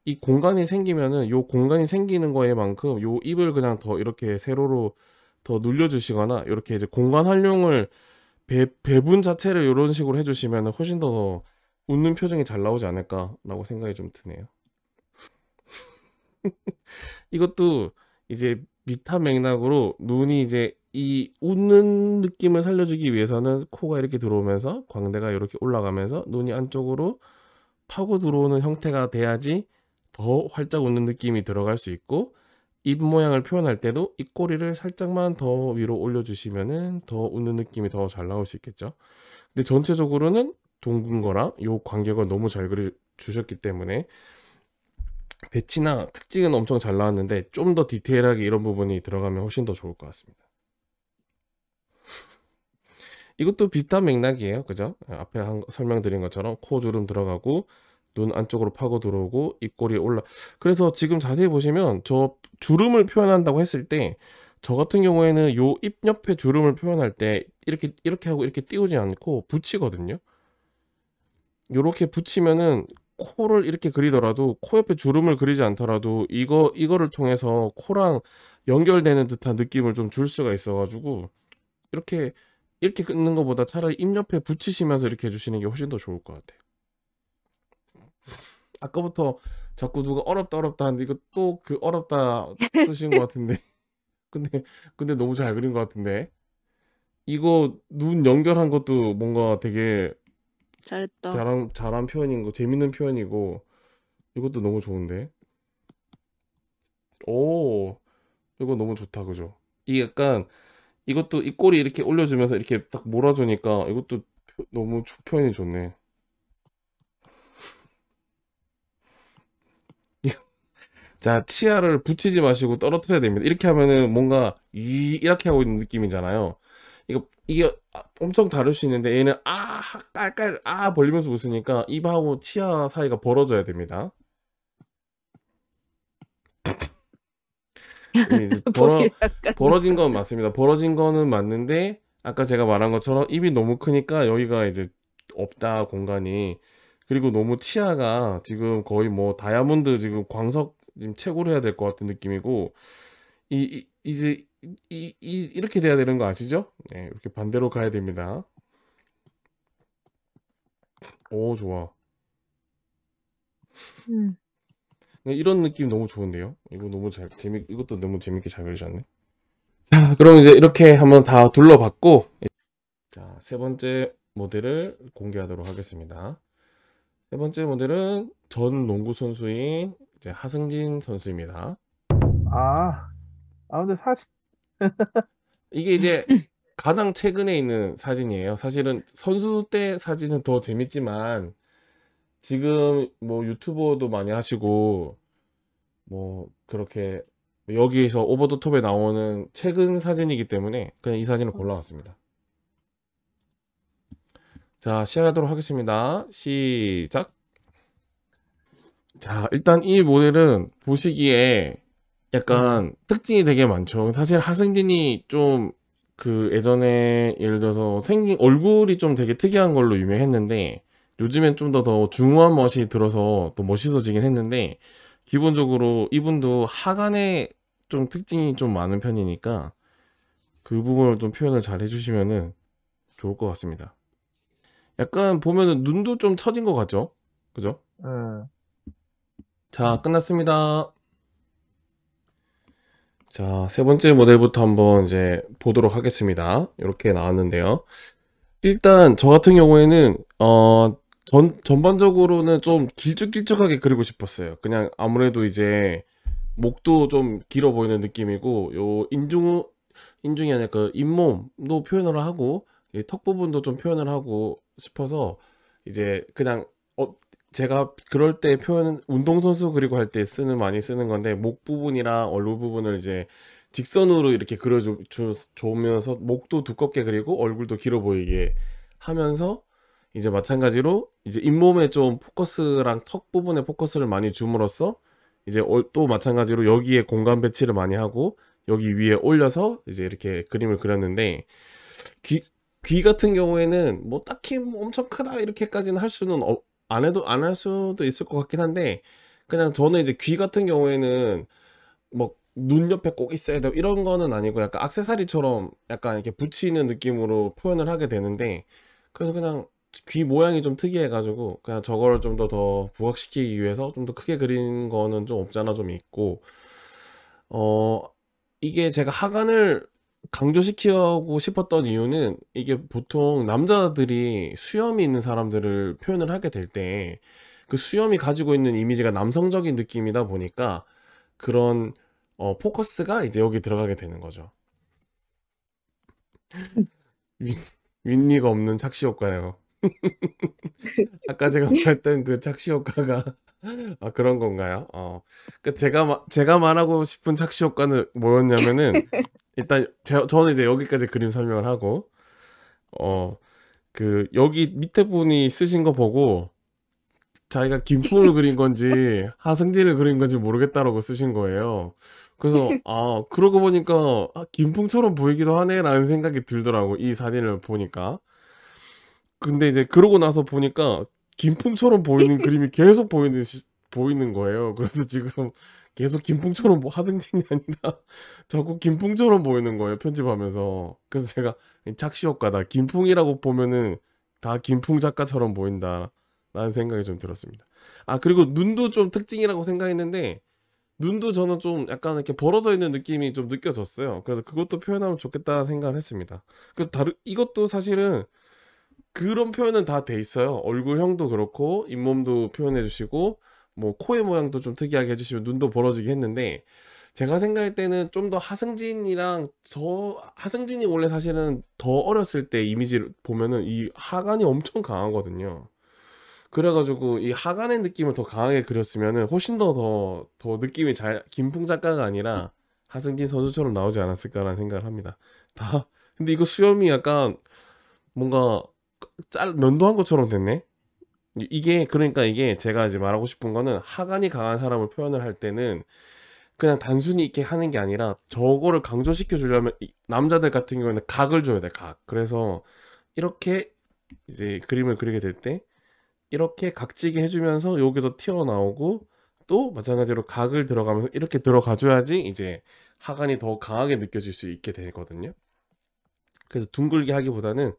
이 공간이 생기면은 요 공간이 생기는 거에 만큼 요 입을 그냥 더 이렇게 세로로 더 눌려주시거나 이렇게 이제 공간 활용을 배, 배분 자체를 이런 식으로 해주시면 훨씬 더 웃는 표정이 잘 나오지 않을까라고 생각이 좀 드네요. (laughs) 이것도 이제 미타 맥락으로 눈이 이제 이 웃는 느낌을 살려주기 위해서는 코가 이렇게 들어오면서 광대가 이렇게 올라가면서 눈이 안쪽으로 파고 들어오는 형태가 돼야지 더 활짝 웃는 느낌이 들어갈 수 있고 입 모양을 표현할 때도 입꼬리를 살짝만 더 위로 올려주시면은 더 웃는 느낌이 더 잘 나올 수 있겠죠 근데 전체적으로는 동근 거랑 요 간격을 너무 잘 그려 주셨기 때문에 배치나 특징은 엄청 잘 나왔는데 좀 더 디테일하게 이런 부분이 들어가면 훨씬 더 좋을 것 같습니다 이것도 비슷한 맥락이에요 그죠 앞에 한, 설명드린 것처럼 코 주름 들어가고 눈 안쪽으로 파고 들어오고 입꼬리 올라 그래서 지금 자세히 보시면 저 주름을 표현한다고 했을 때 저 같은 경우에는 요 입 옆에 주름을 표현할 때 이렇게 이렇게 하고 이렇게 띄우지 않고 붙이거든요 요렇게 붙이면은 코를 이렇게 그리더라도 코 옆에 주름을 그리지 않더라도 이거 이거를 통해서 코랑 연결되는 듯한 느낌을 좀 줄 수가 있어 가지고 이렇게 이렇게 끊는 것보다 차라리 입 옆에 붙이시면서 이렇게 해주시는 게 훨씬 더 좋을 것 같아요 아까부터 자꾸 누가 어렵다 어렵다 하는데 이거 또 그 어렵다 쓰신 것 같은데 (laughs) 근데 근데 너무 잘 그린 것 같은데 이거 눈 연결한 것도 뭔가 되게 잘했다 잘한 잘한 표현인 거 재밌는 표현이고 이것도 너무 좋은데 오 이거 너무 좋다 그죠 이 약간 이것도 이 꼬리 이렇게 올려주면서 이렇게 딱 몰아주니까 이것도 너무 표현이 좋네 자 치아를 붙이지 마시고 떨어뜨려야 됩니다 이렇게 하면은 뭔가 이 이렇게 하고 있는 느낌이잖아요 이거 이게 엄청 다를 수 있는데 얘는 아 깔깔 아 벌리면서 웃으니까 입하고 치아 사이가 벌어져야 됩니다 네, (laughs) 벌어, 벌어진 건 (laughs) 맞습니다 벌어진 거는 맞는데 아까 제가 말한 것처럼 입이 너무 크니까 여기가 이제 없다 공간이 그리고 너무 치아가 지금 거의 뭐 다이아몬드 지금 광석 지금 채굴 해야 될 것 같은 느낌이고 이, 이 이제 이, 이, 이렇게 돼야 되는 거 아시죠? 네, 이렇게 반대로 가야 됩니다. 오, 좋아. 음. 네, 이런 느낌 너무 좋은데요? 이거 너무 잘, 재미, 이것도 너무 재밌게 잘 그리셨네. 자, 그럼 이제 이렇게 한번 다 둘러봤고, 자, 세 번째 모델을 공개하도록 하겠습니다. 세 번째 모델은 전 농구 선수인 이제 하승진 선수입니다. 아, 아 근데 사실 (laughs) 이게 이제 가장 최근에 있는 사진이에요. 사실은 선수 때 사진은 더 재밌지만 지금 뭐 유튜버도 많이 하시고 뭐 그렇게 여기에서 오버 더 톱에 나오는 최근 사진이기 때문에 그냥 이 사진을 골라왔습니다. 자, 시작하도록 하겠습니다. 시작. 자 일단 이 모델은 보시기에 약간 음. 특징이 되게 많죠 사실 하승진이 좀 그 예전에 예를 들어서 생긴 얼굴이 좀 되게 특이한 걸로 유명했는데 요즘엔 좀 더 더 중후한 멋이 들어서 또 멋있어지긴 했는데 기본적으로 이분도 하간에좀 특징이 좀 많은 편이니까 그 부분을 좀 표현을 잘 해주시면은 좋을 것 같습니다. 약간 보면은 눈도 좀 처진 것 같죠? 그죠? 음. 자 끝났습니다 자 세 번째 모델부터 한번 이제 보도록 하겠습니다 이렇게 나왔는데요 일단 저 같은 경우에는 어 전, 전반적으로는 좀 길쭉길쭉하게 그리고 싶었어요 그냥 아무래도 이제 목도 좀 길어 보이는 느낌이고 요 인중 인중이 아니라 그 잇몸도 표현을 하고 턱 부분도 좀 표현을 하고 싶어서 이제 그냥 어, 제가 그럴 때 표현은 운동선수 그리고 할 때 쓰는 많이 쓰는 건데 목 부분이랑 얼굴 부분을 이제 직선으로 이렇게 그려주면서 목도 두껍게 그리고 얼굴도 길어 보이게 하면서 이제 마찬가지로 이제 잇몸에 좀 포커스랑 턱 부분에 포커스를 많이 줌으로써 이제 또 마찬가지로 여기에 공간 배치를 많이 하고 여기 위에 올려서 이제 이렇게 그림을 그렸는데 귀, 귀 같은 경우에는 뭐 딱히 뭐 엄청 크다 이렇게까지는 할 수는 없, 안 해도 안 할 수도 있을 것 같긴 한데 그냥 저는 이제 귀 같은 경우에는 뭐 눈 옆에 꼭 있어야 되고 이런 거는 아니고 약간 악세사리처럼 약간 이렇게 붙이는 느낌으로 표현을 하게 되는데 그래서 그냥 귀 모양이 좀 특이해가지고 그냥 저걸를좀 더 더 부각시키기 위해서 좀 더 크게 그린 거는 좀 없잖아 좀 있고 어 이게 제가 하관을 강조시키고 싶었던 이유는 이게 보통 남자들이 수염이 있는 사람들을 표현을 하게 될 때 그 수염이 가지고 있는 이미지가 남성적인 느낌이다 보니까 그런 어, 포커스가 이제 여기 들어가게 되는 거죠. 음. 윈, 윈리가 없는 착시 효과예요. (laughs) 아까 제가 말했던 그 착시 효과가 (laughs) 아 그런 건가요? 어, 그 제가 제가 말하고 싶은 착시 효과는 뭐였냐면은 (laughs) 일단 제, 저는 이제 여기까지 그림 설명을 하고 어 그 여기 밑에 분이 쓰신 거 보고 자기가 김풍을 그린 건지 하승진을 그린 건지 모르겠다라고 쓰신 거예요. 그래서 아 그러고 보니까 아, 김풍처럼 보이기도 하네라는 생각이 들더라고 이 사진을 보니까. 근데 이제 그러고 나서 보니까 김풍처럼 보이는 (laughs) 그림이 계속 보이는 시, 보이는 거예요. 그래서 지금 계속 김풍처럼 뭐 하등진이 아니라 (laughs) 자꾸 김풍처럼 보이는 거예요. 편집하면서. 그래서 제가 착시효과다. 김풍이라고 보면은 다 김풍 작가처럼 보인다. 라는 생각이 좀 들었습니다. 아, 그리고 눈도 좀 특징이라고 생각했는데 눈도 저는 좀 약간 이렇게 벌어져 있는 느낌이 좀 느껴졌어요. 그래서 그것도 표현하면 좋겠다 생각을 했습니다. 그 다른 이것도 사실은 그런 표현은 다 돼 있어요. 얼굴형도 그렇고 잇몸도 표현해 주시고 뭐 코의 모양도 좀 특이하게 해주시면 눈도 벌어지게 했는데 제가 생각할 때는 좀 더 하승진이랑 저 하승진이 원래 사실은 더 어렸을 때 이미지를 보면은 이 하관이 엄청 강하거든요. 그래가지고 이 하관의 느낌을 더 강하게 그렸으면은 훨씬 더더더 느낌이 잘 김풍 작가가 아니라 하승진 선수처럼 나오지 않았을까라는 생각을 합니다. 다 근데 이거 수염이 약간 뭔가 짤 면도한 것처럼 됐네. 이게 그러니까 이게 제가 이제 말하고 싶은 거는 하관이 강한 사람을 표현을 할 때는 그냥 단순히 이렇게 하는 게 아니라 저거를 강조시켜 주려면 남자들 같은 경우에는 각을 줘야 돼 각. 그래서 이렇게 이제 그림을 그리게 될 때 이렇게 각지게 해주면서 여기서 튀어나오고 또 마찬가지로 각을 들어가면서 이렇게 들어가줘야지 이제 하관이 더 강하게 느껴질 수 있게 되거든요. 그래서 둥글게 하기보다는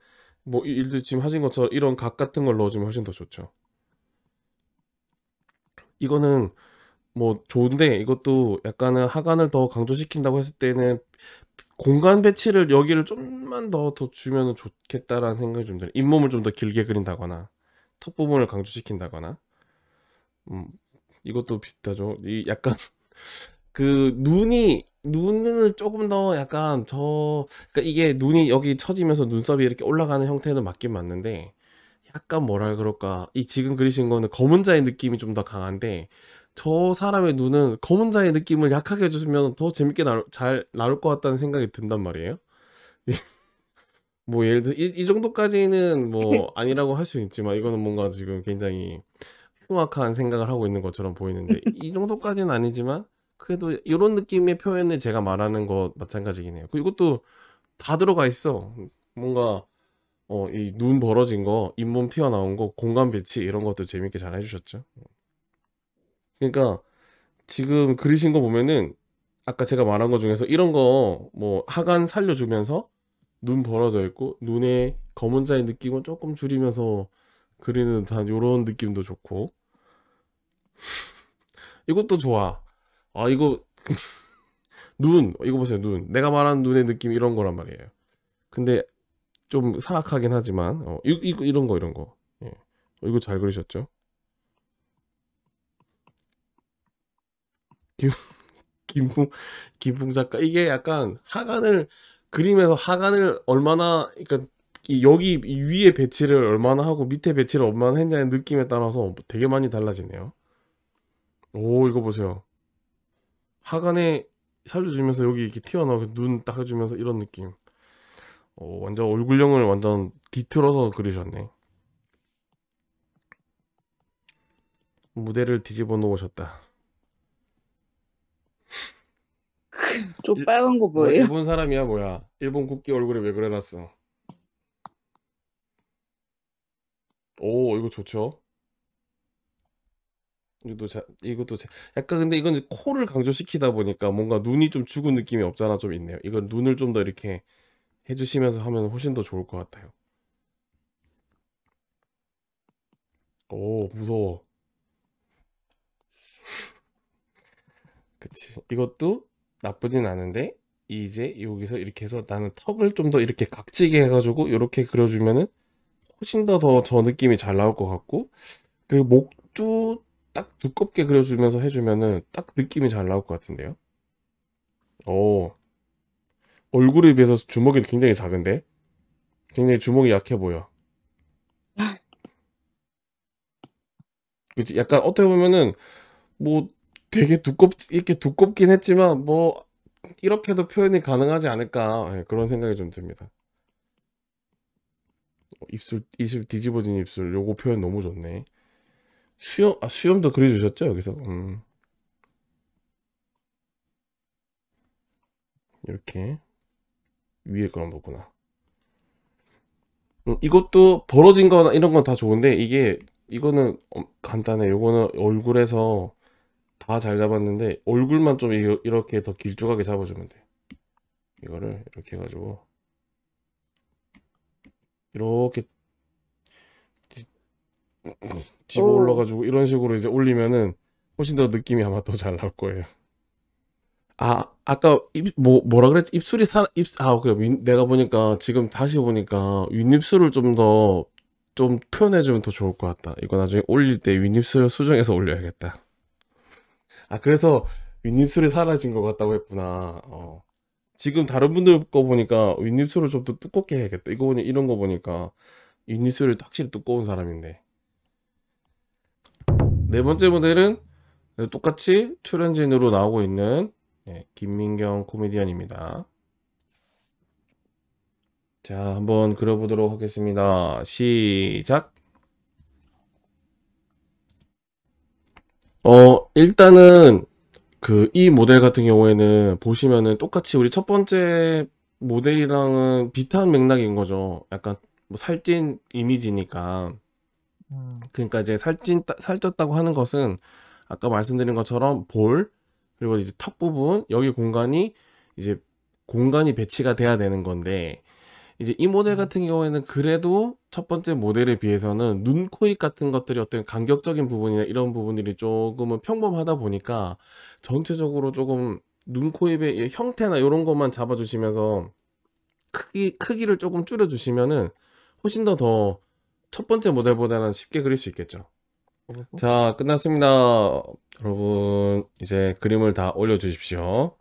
뭐 일들 지금 하신 것처럼 이런 각 같은 걸 넣어주면 훨씬 더 좋죠 이거는 뭐 좋은데 이것도 약간은 하관을 더 강조시킨다고 했을 때는 공간 배치를 여기를 좀만 더 더 주면 좋겠다라는 생각이 좀 들어요 잇몸을 좀 더 길게 그린다거나 턱 부분을 강조시킨다거나 음, 이것도 비슷하죠 이 약간 (laughs) 그 눈이 눈을 조금 더 약간 저 그러니까 이게 눈이 여기 처지면서 눈썹이 이렇게 올라가는 형태는 맞긴 맞는데 약간 뭐랄 그럴까 이 지금 그리신 거는 검은 자의 느낌이 좀 더 강한데 저 사람의 눈은 검은 자의 느낌을 약하게 해주시면 더 재밌게 나루, 잘 나올 것 같다는 생각이 든단 말이에요 (laughs) 뭐 예를 들어 이, 이 정도까지는 뭐 (laughs) 아니라고 할 수 있지만 이거는 뭔가 지금 굉장히 흉악한 생각을 하고 있는 것처럼 보이는데 이 정도까지는 아니지만 그래도 이런 느낌의 표현을 제가 말하는 것 마찬가지긴 해요. 이것도 다 들어가 있어. 뭔가 어, 이 눈 벌어진 거, 잇몸 튀어나온 거, 공간 배치 이런 것도 재밌게 잘 해주셨죠. 그러니까 지금 그리신 거 보면은 아까 제가 말한 거 중에서 이런 거 뭐 하관 살려주면서 눈 벌어져 있고 눈에 검은자의 느낌을 조금 줄이면서 그리는 듯한 이런 느낌도 좋고 이것도 좋아. 아 이거 (laughs) 눈 이거 보세요 눈 내가 말한 눈의 느낌 이런 거란 말이에요 근데 좀 사악하긴 하지만 어, 이, 이 이런 거 이런 거 예. 어, 이거 잘 그리셨죠 김, (laughs) 김풍 김풍 작가 이게 약간 하관을 그림에서 하관을 얼마나 그러니까 여기 위에 배치를 얼마나 하고 밑에 배치를 얼마나 했냐는 느낌에 따라서 되게 많이 달라지네요 오 이거 보세요 하관에 살려주면서 여기 이렇게 튀어나오게 눈 딱 해주면서 이런 느낌 어, 완전 얼굴형을 완전 뒤틀어서 그리셨네 무대를 뒤집어 놓으셨다 (laughs) 좀 일- 빨간 거 뭐예요? 뭐 일본 사람이야 뭐야 일본 국기 얼굴에 왜 그래놨어 오 이거 좋죠 이것도 자, 이것도 자, 약간 근데 이건 코를 강조시키다 보니까 뭔가 눈이 좀 죽은 느낌이 없잖아 좀 있네요. 이건 눈을 좀 더 이렇게 해주시면서 하면 훨씬 더 좋을 것 같아요. 오 무서워. 그치. 이것도 나쁘진 않은데 이제 여기서 이렇게 해서 나는 턱을 좀 더 이렇게 각지게 해가지고 이렇게 그려주면은 훨씬 더 더 저 느낌이 잘 나올 것 같고 그리고 목도 딱 두껍게 그려주면서 해주면은 딱 느낌이 잘 나올 것 같은데요 오 얼굴에 비해서 주먹이 굉장히 작은데 굉장히 주먹이 약해 보여 그치 약간 어떻게 보면은 뭐 되게 두껍 이렇게 두껍긴 했지만 뭐 이렇게도 표현이 가능하지 않을까 예, 그런 생각이 좀 듭니다 어, 입술 입술 뒤집어진 입술 요거 표현 너무 좋네 수염 아 수염도 그려주셨죠 여기서 음. 이렇게 위에 그런 거구나 음, 이것도 벌어진 거나 이런 건 다 좋은데 이게 이거는 간단해 요거는 얼굴에서 다 잘 잡았는데 얼굴만 좀 이렇게 더 길쭉하게 잡아주면 돼 이거를 이렇게 해가지고 이렇게 집어 오. 올라가지고 이런 식으로 이제 올리면은 훨씬 더 느낌이 아마 더잘 나올 거예요. 아 아까 입, 뭐 뭐라 그랬지 입술이 살입아 아, 그래 윈, 내가 보니까 지금 다시 보니까 윗입술을 좀 더 좀 표현해주면 더 좋을 것 같다. 이거 나중에 올릴 때 윗입술 수정해서 올려야겠다. 아 그래서 윗입술이 사라진 것 같다고 했구나. 어. 지금 다른 분들 거 보니까 윗입술을 좀 더 두껍게 해야겠다. 이거 보니 이런 거 보니까 윗입술이 확실히 두꺼운 사람인데. 네 번째 모델은 똑같이 출연진으로 나오고 있는 예, 김민경 코미디언입니다. 자, 한번 그려보도록 하겠습니다. 시작! 어, 일단은 그 이 모델 같은 경우에는 보시면은 똑같이 우리 첫 번째 모델이랑은 비슷한 맥락인 거죠. 약간 뭐 살찐 이미지니까. 음. 그러니까 이제 살찐 살쪘다고 하는 것은 아까 말씀드린 것처럼 볼 그리고 이제 턱 부분 여기 공간이 이제 공간이 배치가 돼야 되는 건데 이제 이 모델 음. 같은 경우에는 그래도 첫 번째 모델에 비해서는 눈, 코, 입 같은 것들이 어떤 간격적인 부분이나 이런 부분들이 조금은 평범하다 보니까 전체적으로 조금 눈, 코, 입의 형태나 이런 것만 잡아주시면서 크기 크기를 조금 줄여주시면은 훨씬 더더 더첫 번째 모델보다는 쉽게 그릴 수 있겠죠 자 끝났습니다 여러분 이제 그림을 다 올려 주십시오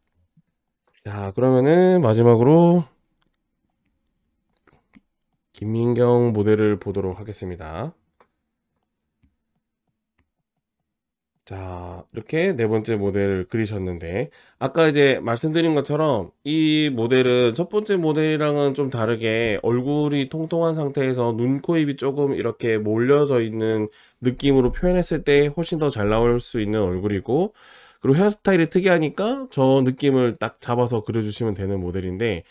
자 그러면은 마지막으로 김민경 모델을 보도록 하겠습니다 자, 이렇게 네 번째 모델을 그리셨는데, 아까 이제 말씀드린 것처럼 이 모델은 첫 번째 모델이랑은 좀 다르게 얼굴이 통통한 상태에서 눈, 코, 입이 조금 이렇게 몰려져 있는 느낌으로 표현했을 때 훨씬 더 잘 나올 수 있는 얼굴이고, 그리고 헤어스타일이 특이하니까 저 느낌을 딱 잡아서 그려주시면 되는 모델인데,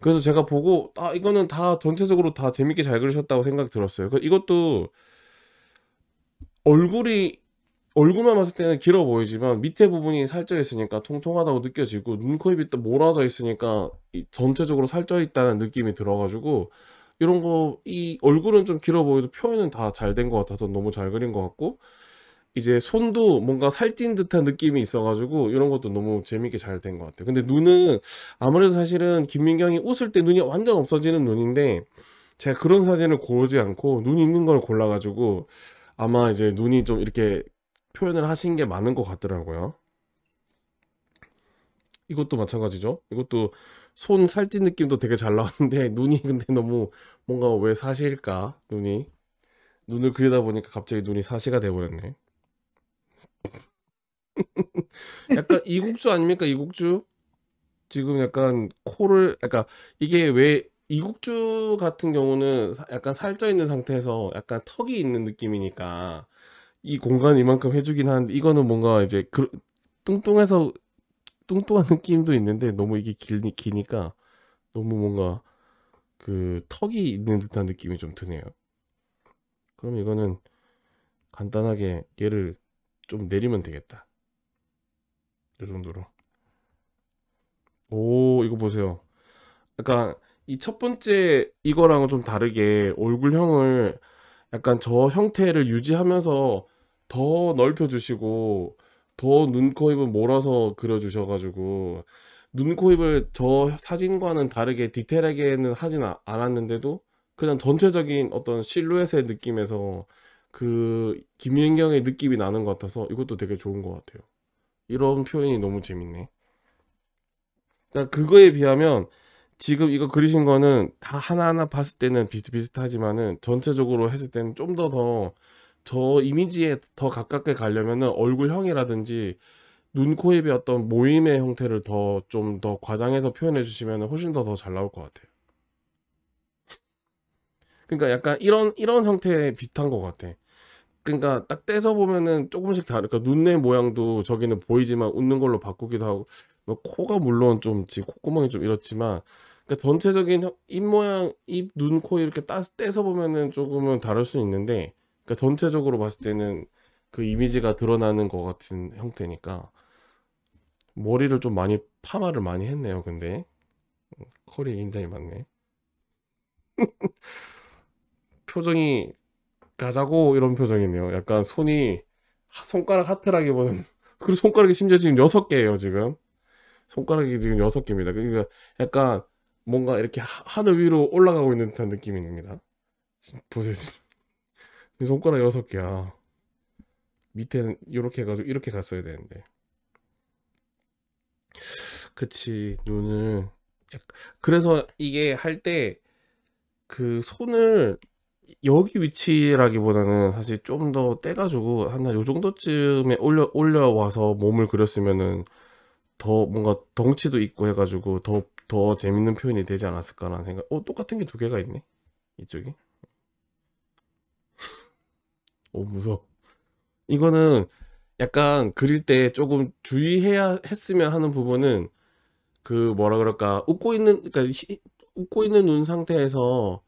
그래서 제가 보고, 아, 이거는 다 전체적으로 다 재밌게 잘 그리셨다고 생각 들었어요. 그 이것도 얼굴이 얼굴만 봤을 때는 길어 보이지만 밑에 부분이 살쪄 있으니까 통통하다고 느껴지고 눈, 코, 입이 또 몰아져 있으니까 전체적으로 살쪄 있다는 느낌이 들어가지고 이런 거 이 얼굴은 좀 길어 보여도 표현은 다 잘 된 것 같아서 너무 잘 그린 것 같고 이제 손도 뭔가 살찐 듯한 느낌이 있어가지고 이런 것도 너무 재밌게 잘 된 것 같아요. 근데 눈은 아무래도 사실은 김민경이 웃을 때 눈이 완전 없어지는 눈인데 제가 그런 사진을 고르지 않고 눈 있는 걸 골라가지고 아마 이제 눈이 좀 이렇게 표현을 하신 게 많은 것 같더라고요. 이것도 마찬가지죠. 이것도 손 살찐 느낌도 되게 잘 나왔는데 (laughs) 눈이 근데 너무 뭔가 왜사실일까 눈이 눈을 그리다 보니까 갑자기 눈이 사시가 돼버렸네. (laughs) 약간 이국주 아닙니까 이국주? 지금 약간 코를 약간 이게 왜 이국주 같은 경우는 약간 살쪄 있는 상태에서 약간 턱이 있는 느낌이니까 이 공간 이만큼 해주긴 하는데 이거는 뭔가 이제 그, 뚱뚱해서 뚱뚱한 느낌도 있는데 너무 이게 길, 니 기니까 너무 뭔가 그 턱이 있는 듯한 느낌이 좀 드네요 그럼 이거는 간단하게 얘를 좀 내리면 되겠다 이 정도로 오 이거 보세요 약간 이 첫 번째 이거랑은 좀 다르게 얼굴형을 약간 저 형태를 유지하면서 더 넓혀주시고 더 눈, 코, 입을 몰아서 그려주셔가지고 눈, 코, 입을 저 사진과는 다르게 디테일하게는 하진 아, 않았는데도 그냥 전체적인 어떤 실루엣의 느낌에서 그 김윤경의 느낌이 나는 것 같아서 이것도 되게 좋은 것 같아요. 이런 표현이 너무 재밌네. 그거에 비하면 지금 이거 그리신 거는 다 하나하나 봤을 때는 비슷비슷하지만은 전체적으로 했을 때는 좀 더 더 저 이미지에 더 가깝게 가려면은 얼굴형이라든지 눈, 코, 입의 어떤 모임의 형태를 더 좀 더 과장해서 표현해 주시면 훨씬 더 더 잘 나올 것 같아요. 그러니까 약간 이런 이런 형태에 비슷한 것 같아. 그러니까 딱 떼서 보면은 조금씩 다르니니까 그러니까 눈의 모양도 저기는 보이지만 웃는 걸로 바꾸기도 하고 뭐 코가 물론 좀 지금 콧구멍이 좀 이렇지만 그러니까 전체적인 입 모양, 입, 눈, 코 이렇게 따, 떼서 보면은 조금은 다를 수 있는데, 그러니까 전체적으로 봤을 때는 그 이미지가 드러나는 것 같은 형태니까 머리를 좀 많이 파마를 많이 했네요. 근데 컬이 굉장히 많네. (laughs) 표정이 가자고 이런 표정이네요. 약간 손이 손가락 하트라기보다는 (laughs) 그리고 손가락이 심지어 지금 6 개예요 지금 손가락이 지금 6 개입니다. 그러니까 약간 뭔가 이렇게 하늘 위로 올라가고 있는 듯한 느낌이 듭니다 보세요. 손가락 여섯 개야. 밑에는 이렇게 해가지고 이렇게 갔어야 되는데. 그치 눈을 그래서 이게 할 때 그 손을 여기 위치라기보다는 사실 좀 더 떼가지고 한요 정도쯤에 올려 올려와서 몸을 그렸으면은 더 뭔가 덩치도 있고 해가지고 더더 재밌는 표현이 되지 않았을까라는 생각. 어, 똑같은 게 두 개가 있네. 이쪽에 오, (laughs) 어, 무서워. 이거는 약간 그릴 때 조금 주의해야 했으면 하는 부분은 그 뭐라 그럴까 웃고 있는 그러니까 히, 웃고 있는 눈 상태에서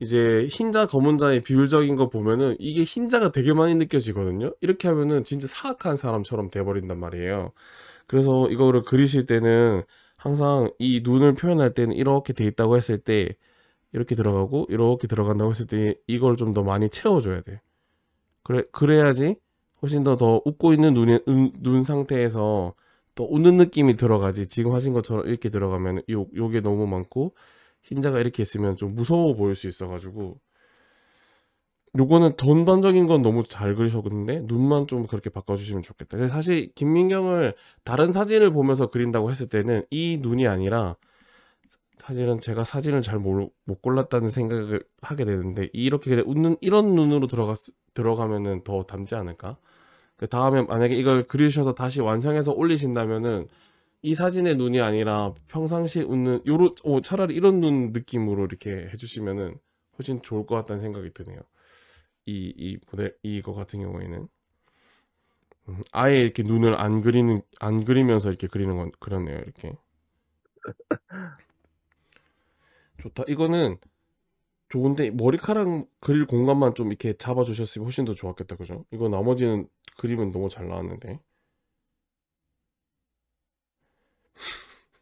이제 흰자 검은자의 비율적인 거 보면은 이게 흰자가 되게 많이 느껴지거든요 이렇게 하면은 진짜 사악한 사람처럼 돼버린단 말이에요 그래서 이거를 그리실 때는 항상 이 눈을 표현할 때는 이렇게 돼 있다고 했을 때 이렇게 들어가고 이렇게 들어간다고 했을 때 이걸 좀 더 많이 채워줘야 돼 그래, 그래야지 훨씬 더 더 웃고 있는 눈, 눈, 눈 상태에서 또 웃는 느낌이 들어가지 지금 하신 것처럼 이렇게 들어가면 요, 요게 너무 많고 흰자가 이렇게 있으면 좀 무서워 보일 수 있어 가지고 요거는 전반적인 건 너무 잘 그리셨는데 눈만 좀 그렇게 바꿔주시면 좋겠다. 근데 사실 김민경을 다른 사진을 보면서 그린다고 했을 때는 이 눈이 아니라 사실은 제가 사진을 잘 못 골랐다는 생각을 하게 되는데 이렇게 웃는 이런 눈으로 들어가 들어가면은 더 닮지 않을까? 그 다음에 만약에 이걸 그리셔서 다시 완성해서 올리신다면은 이 사진의 눈이 아니라 평상시 웃는 요로 오, 차라리 이런 눈 느낌으로 이렇게 해주시면은 훨씬 좋을 것 같다는 생각이 드네요. 이, 이 모델 이거 같은 경우에는 음, 아예 이렇게 눈을 안 그리는 안 그리면서 이렇게 그리는 건 그렇네요 이렇게 (laughs) 좋다 이거는 좋은데 머리카락 그릴 공간만 좀 이렇게 잡아 주셨으면 훨씬 더 좋았겠다 그죠 이거 나머지는 그림은 너무 잘 나왔는데 (laughs)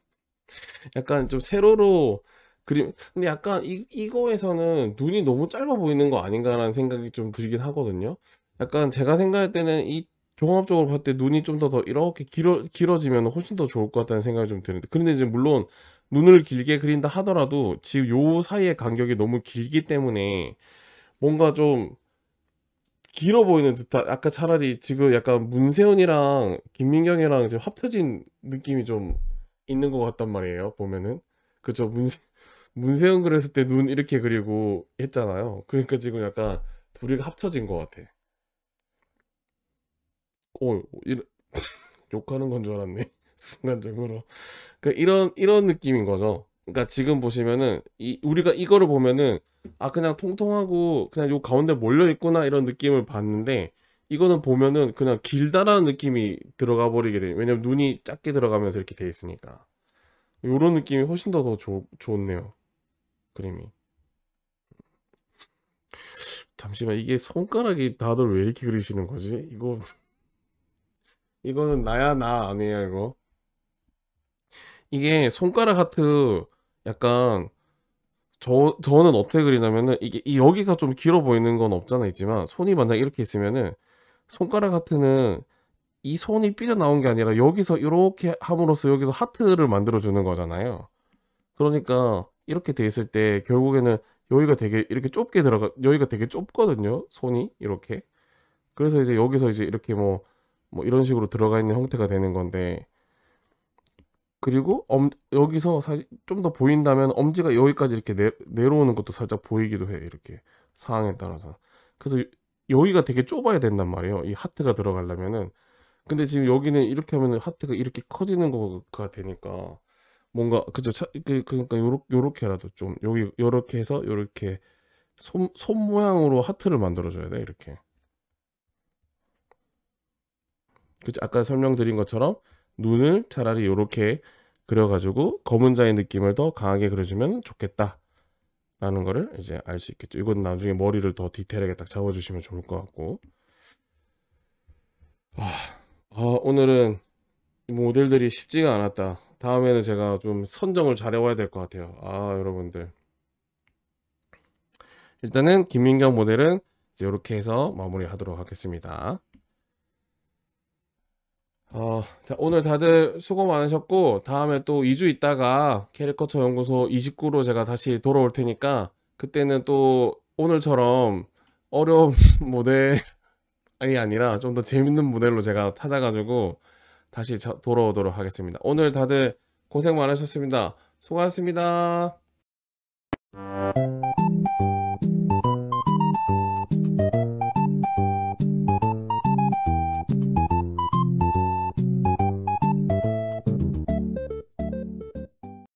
약간 좀 세로로 그림 근데 약간 이, 이거에서는 눈이 너무 짧아 보이는 거 아닌가라는 생각이 좀 들긴 하거든요 약간 제가 생각할 때는 이 종합적으로 봤을 때 눈이 좀 더 더 이렇게 길어, 길어지면 훨씬 더 좋을 것 같다는 생각이 좀 드는데 그런데 이제 물론 눈을 길게 그린다 하더라도 지금 요 사이의 간격이 너무 길기 때문에 뭔가 좀 길어 보이는 듯한 아까 차라리 지금 약간 문세훈이랑 김민경이랑 이제 합쳐진 느낌이 좀 있는 것 같단 말이에요 보면은 그쵸 문세 문세윤 그랬을 때 눈 이렇게 그리고 했잖아요. 그러니까 지금 약간 둘이 합쳐진 것 같아. 오, 어, 이런, (laughs) 욕하는 건 줄 알았네. (laughs) 순간적으로. 그러니까 이런, 이런 느낌인 거죠. 그러니까 지금 보시면은, 이, 우리가 이거를 보면은, 아, 그냥 통통하고, 그냥 요 가운데 몰려있구나, 이런 느낌을 봤는데, 이거는 보면은 그냥 길다라는 느낌이 들어가 버리게 돼요. 왜냐면 눈이 작게 들어가면서 이렇게 돼 있으니까. 요런 느낌이 훨씬 더 더 좋네요. 그림이 잠시만 이게 손가락이 다들 왜 이렇게 그리시는 거지? 이거 이거는 나야 나 아니에요 이거 이게 손가락 하트 약간 저, 저는 어떻게 그리냐면은 이게 이 여기가 좀 길어 보이는 건 없잖아 있지만 손이 만약 이렇게 있으면은 손가락 하트는 이 손이 삐져나온 게 아니라 여기서 이렇게 함으로써 여기서 하트를 만들어 주는 거잖아요 그러니까 이렇게 돼 있을 때 결국에는 여기가 되게 이렇게 좁게 들어가 여기가 되게 좁거든요 손이 이렇게 그래서 이제 여기서 이제 이렇게 뭐, 뭐 이런 식으로 들어가 있는 형태가 되는 건데 그리고 엄, 여기서 사실 좀 더 보인다면 엄지가 여기까지 이렇게 내, 내려오는 것도 살짝 보이기도 해 이렇게 상황에 따라서 그래서 여기가 되게 좁아야 된단 말이에요 이 하트가 들어가려면은 근데 지금 여기는 이렇게 하면 하트가 이렇게 커지는 거가 되니까 뭔가 그죠 그, 그러니까 요렇, 요렇게라도 좀 여기 요렇게 해서 요렇게 손, 손 모양으로 하트를 만들어 줘야 돼 이렇게 그치 아까 설명드린 것처럼 눈을 차라리 요렇게 그려가지고 검은 자의 느낌을 더 강하게 그려주면 좋겠다 라는 거를 이제 알 수 있겠죠 이건 나중에 머리를 더 디테일하게 딱 잡아주시면 좋을 것 같고 아, 아 오늘은 모델들이 쉽지가 않았다 다음에는 제가 좀 선정을 잘 해와야 될 것 같아요 아 여러분들 일단은 김민경 모델은 이렇게 해서 마무리 하도록 하겠습니다 어, 자, 오늘 다들 수고 많으셨고 다음에 또 2주 있다가 캐리커처 연구소 29로 제가 다시 돌아올 테니까 그때는 또 오늘처럼 어려운 (laughs) 모델이 아니라 좀 더 재밌는 모델로 제가 찾아가지고 다시 돌아오도록 하겠습니다. 오늘 다들 고생 많으셨습니다. 수고하셨습니다.